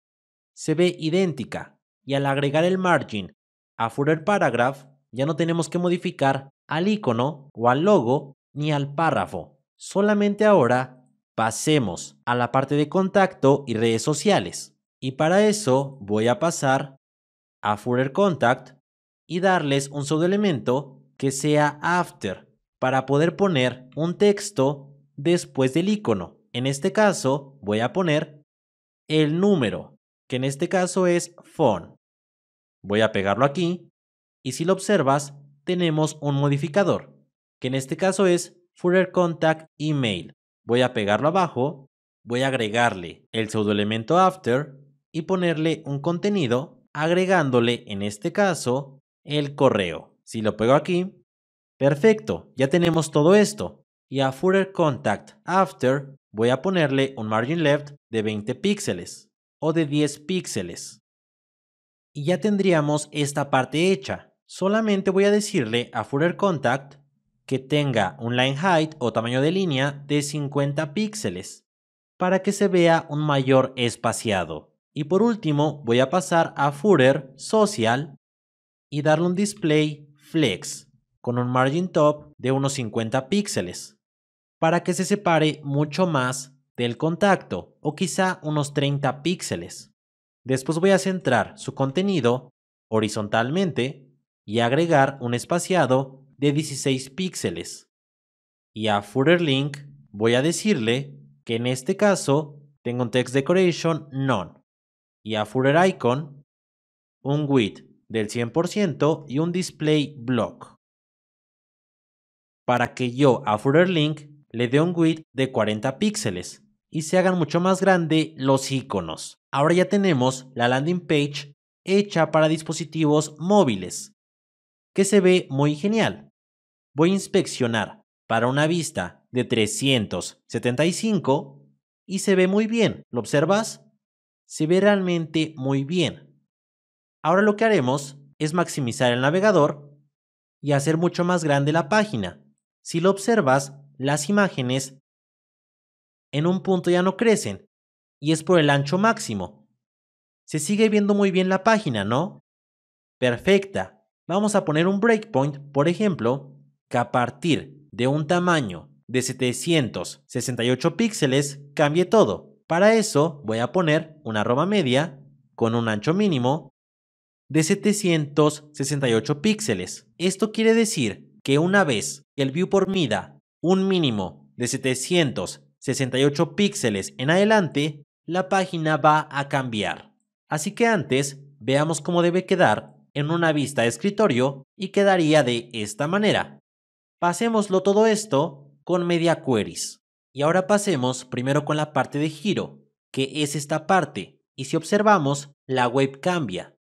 Se ve idéntica, y al agregar el margin a footer paragraph, ya no tenemos que modificar al icono o al logo ni al párrafo. Solamente ahora pasemos a la parte de contacto y redes sociales. Y para eso voy a pasar a footer contact y darles un subelemento que sea after para poder poner un texto después del icono. En este caso, voy a poner el número, que en este caso es phone. Voy a pegarlo aquí y si lo observas, tenemos un modificador, que en este caso es fuller contact email. Voy a pegarlo abajo, voy a agregarle el pseudoelemento after y ponerle un contenido agregándole en este caso el correo. Si lo pego aquí, perfecto, ya tenemos todo esto y a Footer Contact After voy a ponerle un margin left de 20 píxeles o de 10 píxeles. Y ya tendríamos esta parte hecha. Solamente voy a decirle a Footer Contact que tenga un line height o tamaño de línea de 50 píxeles para que se vea un mayor espaciado. Y por último voy a pasar a Footer Social y darle un display flex con un margin top de unos 50 píxeles para que se separe mucho más del contacto o quizá unos 30 píxeles. Después voy a centrar su contenido horizontalmente y agregar un espaciado de 16 píxeles. Y a Footer Link voy a decirle que en este caso tengo un text decoration none y a Footer Icon un width del 100% y un display block. Para que yo a Footer Link le dé un width de 40 píxeles y se hagan mucho más grande los iconos. Ahora ya tenemos la landing page hecha para dispositivos móviles, que se ve muy genial. Voy a inspeccionar para una vista de 375 y se ve muy bien. ¿Lo observas? Se ve realmente muy bien. Ahora lo que haremos es maximizar el navegador y hacer mucho más grande la página. Si lo observas, las imágenes en un punto ya no crecen y es por el ancho máximo. Se sigue viendo muy bien la página, ¿no? Perfecta. Vamos a poner un breakpoint, por ejemplo, que a partir de un tamaño de 768 píxeles cambie todo. Para eso voy a poner una arroba media con un ancho mínimo de 768 píxeles. Esto quiere decir que una vez que el por mida un mínimo de 768 píxeles en adelante, la página va a cambiar. Así que antes, veamos cómo debe quedar en una vista de escritorio y quedaría de esta manera. Pasémoslo todo esto con media queries. Y ahora pasemos primero con la parte de giro, que es esta parte, y si observamos, la web cambia.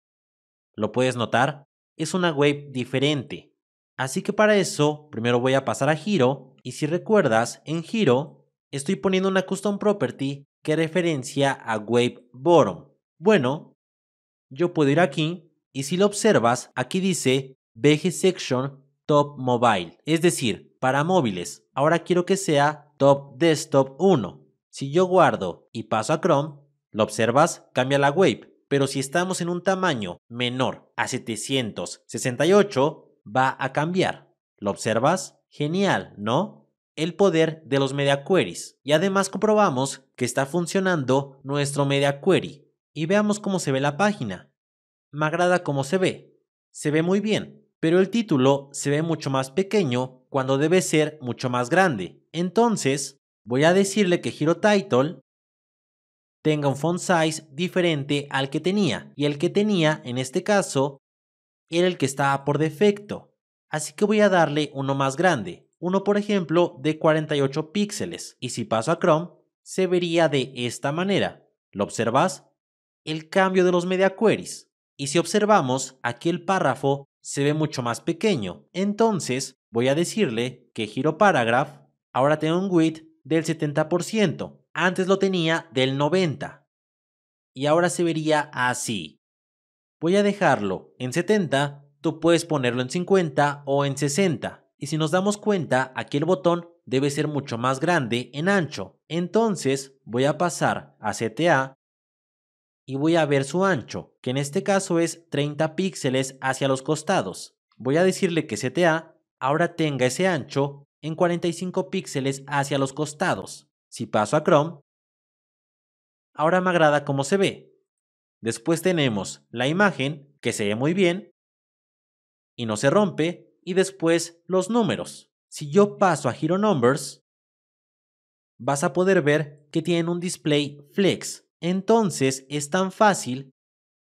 ¿Lo puedes notar? Es una web diferente. Así que para eso, primero voy a pasar a giro y si recuerdas, en giro, estoy poniendo una custom property que referencia a Wave Bottom. Bueno, yo puedo ir aquí y si lo observas, aquí dice BG Section Top Mobile, es decir, para móviles. Ahora quiero que sea Top Desktop 1. Si yo guardo y paso a Chrome, lo observas, cambia la Wave. Pero si estamos en un tamaño menor a 768, va a cambiar. ¿Lo observas? Genial, ¿no? el poder de los media queries y además comprobamos que está funcionando nuestro media query y veamos cómo se ve la página. Me agrada cómo se ve. Se ve muy bien, pero el título se ve mucho más pequeño cuando debe ser mucho más grande. Entonces, voy a decirle que giro Title tenga un font size diferente al que tenía y el que tenía en este caso era el que estaba por defecto. Así que voy a darle uno más grande, uno por ejemplo de 48 píxeles y si paso a Chrome se vería de esta manera. ¿Lo observas? El cambio de los media queries. Y si observamos, aquí el párrafo se ve mucho más pequeño. Entonces voy a decirle que giro paragraph ahora tengo un width del 70%. Antes lo tenía del 90%. Y ahora se vería así. Voy a dejarlo en 70, tú puedes ponerlo en 50 o en 60. Y si nos damos cuenta, aquí el botón debe ser mucho más grande en ancho. Entonces voy a pasar a CTA y voy a ver su ancho, que en este caso es 30 píxeles hacia los costados. Voy a decirle que CTA ahora tenga ese ancho en 45 píxeles hacia los costados. Si paso a Chrome, ahora me agrada cómo se ve. Después tenemos la imagen, que se ve muy bien y no se rompe, y después los números. Si yo paso a Hero Numbers, vas a poder ver que tienen un display flex. Entonces es tan fácil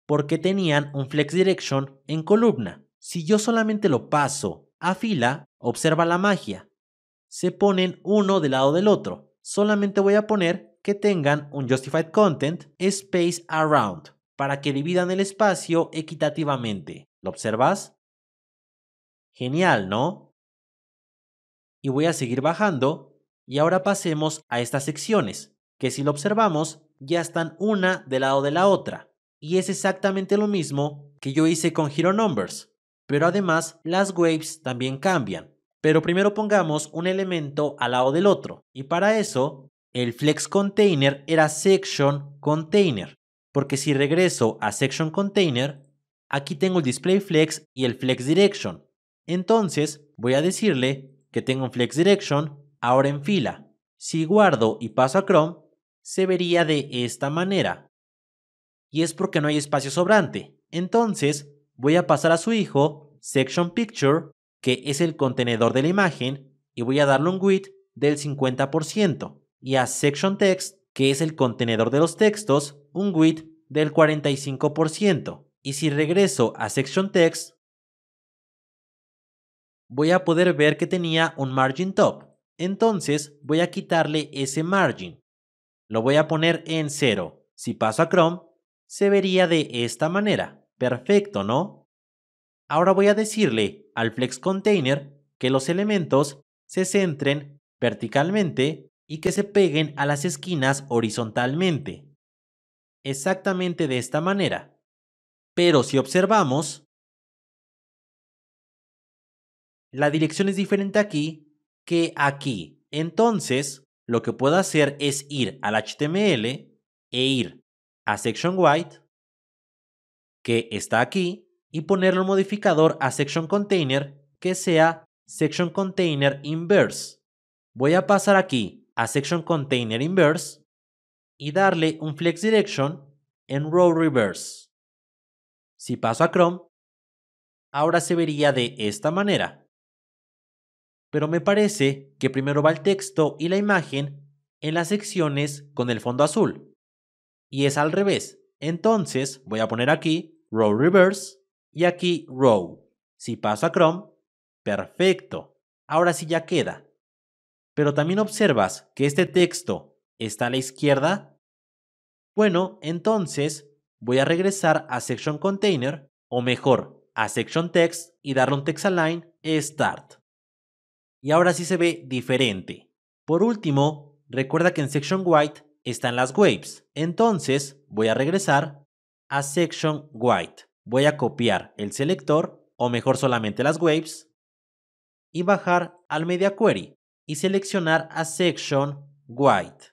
porque tenían un flex direction en columna. Si yo solamente lo paso a fila, observa la magia. Se ponen uno del lado del otro. Solamente voy a poner que tengan un justified content space around para que dividan el espacio equitativamente. ¿Lo observas? Genial, ¿no? Y voy a seguir bajando y ahora pasemos a estas secciones, que si lo observamos ya están una del lado de la otra. Y es exactamente lo mismo que yo hice con Hero Numbers, pero además las waves también cambian. Pero primero pongamos un elemento al lado del otro, y para eso el flex container era section container, porque si regreso a section container, aquí tengo el display flex y el flex direction, entonces voy a decirle que tengo un flex direction ahora en fila. Si guardo y paso a Chrome, se vería de esta manera. Y es porque no hay espacio sobrante. Entonces voy a pasar a su hijo section picture, que es el contenedor de la imagen, y voy a darle un width del 50%. Y a section text, que es el contenedor de los textos, un width del 45%. Y si regreso a section text, voy a poder ver que tenía un margin top. Entonces voy a quitarle ese margin. Lo voy a poner en 0. Si paso a Chrome, se vería de esta manera. Perfecto, ¿no? Ahora voy a decirle al Flex Container que los elementos se centren verticalmente y que se peguen a las esquinas horizontalmente. Exactamente de esta manera. Pero si observamos, la dirección es diferente aquí que aquí. Entonces, lo que puedo hacer es ir al HTML e ir a section white, que está aquí, y ponerle un modificador a section container que sea section container inverse. Voy a pasar aquí a section container inverse y darle un flex direction en row reverse. Si paso a Chrome, ahora se vería de esta manera pero me parece que primero va el texto y la imagen en las secciones con el fondo azul. Y es al revés. Entonces voy a poner aquí row reverse y aquí row. Si paso a Chrome, perfecto. Ahora sí ya queda. Pero también observas que este texto está a la izquierda. Bueno, entonces voy a regresar a Section Container, o mejor, a Section Text y darle un text align Start y ahora sí se ve diferente. Por último, recuerda que en Section White están las waves. Entonces voy a regresar a Section White. Voy a copiar el selector, o mejor solamente las waves, y bajar al Media Query y seleccionar a Section White.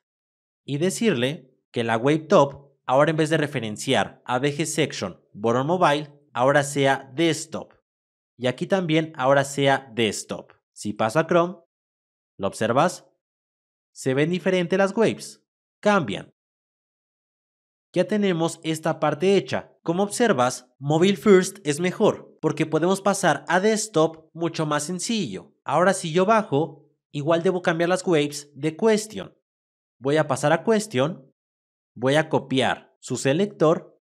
Y decirle que la wave top, ahora en vez de referenciar a BG Section Boron Mobile, ahora sea Desktop. Y aquí también ahora sea Desktop. Si paso a Chrome, ¿lo observas? Se ven diferentes las waves, cambian. Ya tenemos esta parte hecha. Como observas, Mobile First es mejor, porque podemos pasar a desktop mucho más sencillo. Ahora si yo bajo, igual debo cambiar las waves de Question. Voy a pasar a Question, voy a copiar su selector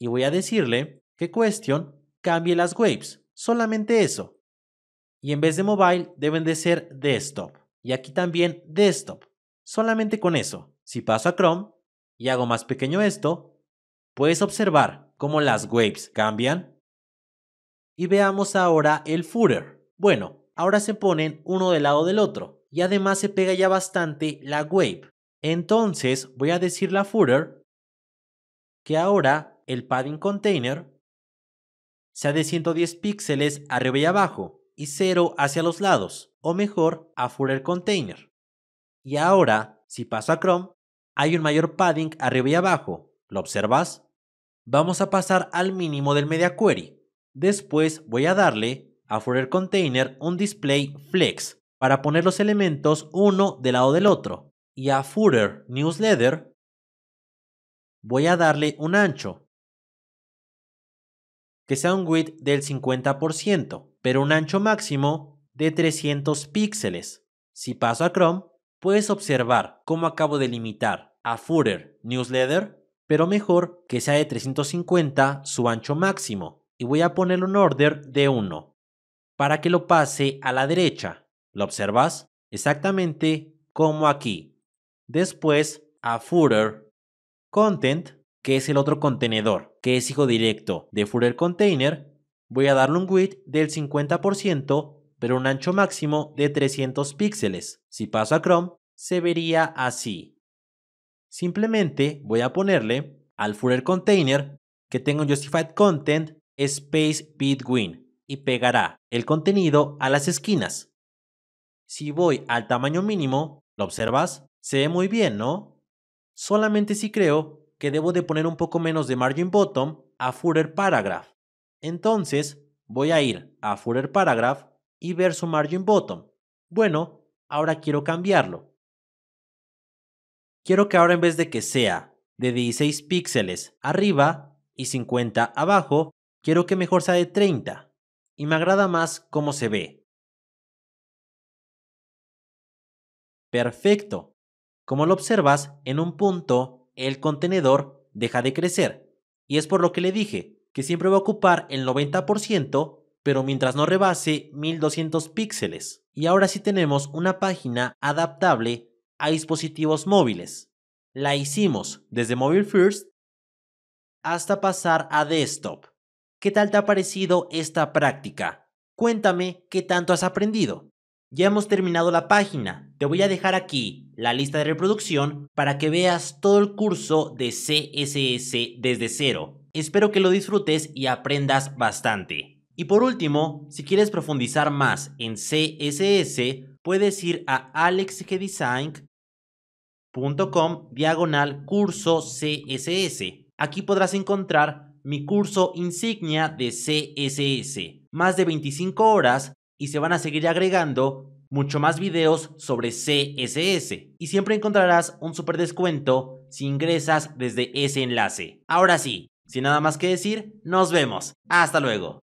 y voy a decirle que Question cambie las waves, solamente eso y en vez de mobile deben de ser desktop. Y aquí también desktop. Solamente con eso, si paso a Chrome y hago más pequeño esto, puedes observar cómo las waves cambian. Y veamos ahora el footer. Bueno, ahora se ponen uno del lado del otro y además se pega ya bastante la wave. Entonces voy a decir la footer que ahora el padding container sea de 110 píxeles arriba y abajo y 0 hacia los lados, o mejor, a footer container. Y ahora, si paso a Chrome, hay un mayor padding arriba y abajo, ¿lo observas? Vamos a pasar al mínimo del media query. Después voy a darle a footer container un display flex para poner los elementos uno del lado del otro. Y a footer newsletter voy a darle un ancho que sea un width del 50% pero un ancho máximo de 300 píxeles. Si paso a Chrome, puedes observar cómo acabo de limitar a footer newsletter, pero mejor que sea de 350 su ancho máximo y voy a poner un order de 1 para que lo pase a la derecha. ¿Lo observas? Exactamente como aquí. Después a footer content, que es el otro contenedor, que es hijo directo de footer container, voy a darle un width del 50%, pero un ancho máximo de 300 píxeles. Si paso a Chrome, se vería así. Simplemente voy a ponerle al footer container que tengo un justified content space between y pegará el contenido a las esquinas. Si voy al tamaño mínimo, ¿lo observas? Se ve muy bien, ¿no? Solamente si creo que debo de poner un poco menos de margin bottom a footer paragraph. Entonces, voy a ir a Fuller Paragraph y ver su Margin Bottom. Bueno, ahora quiero cambiarlo. Quiero que ahora en vez de que sea de 16 píxeles arriba y 50 abajo, quiero que mejor sea de 30. Y me agrada más cómo se ve. Perfecto. Como lo observas, en un punto el contenedor deja de crecer. Y es por lo que le dije, que siempre va a ocupar el 90%, pero mientras no rebase 1200 píxeles. Y ahora sí tenemos una página adaptable a dispositivos móviles. La hicimos desde Mobile First hasta pasar a desktop. ¿Qué tal te ha parecido esta práctica? Cuéntame qué tanto has aprendido. Ya hemos terminado la página. Te voy a dejar aquí la lista de reproducción para que veas todo el curso de CSS desde cero. Espero que lo disfrutes y aprendas bastante. Y por último, si quieres profundizar más en CSS, puedes ir a alexgedesign.com diagonal curso CSS. Aquí podrás encontrar mi curso insignia de CSS, más de 25 horas y se van a seguir agregando mucho más videos sobre CSS. Y siempre encontrarás un super descuento si ingresas desde ese enlace. Ahora sí, sin nada más que decir, nos vemos. Hasta luego.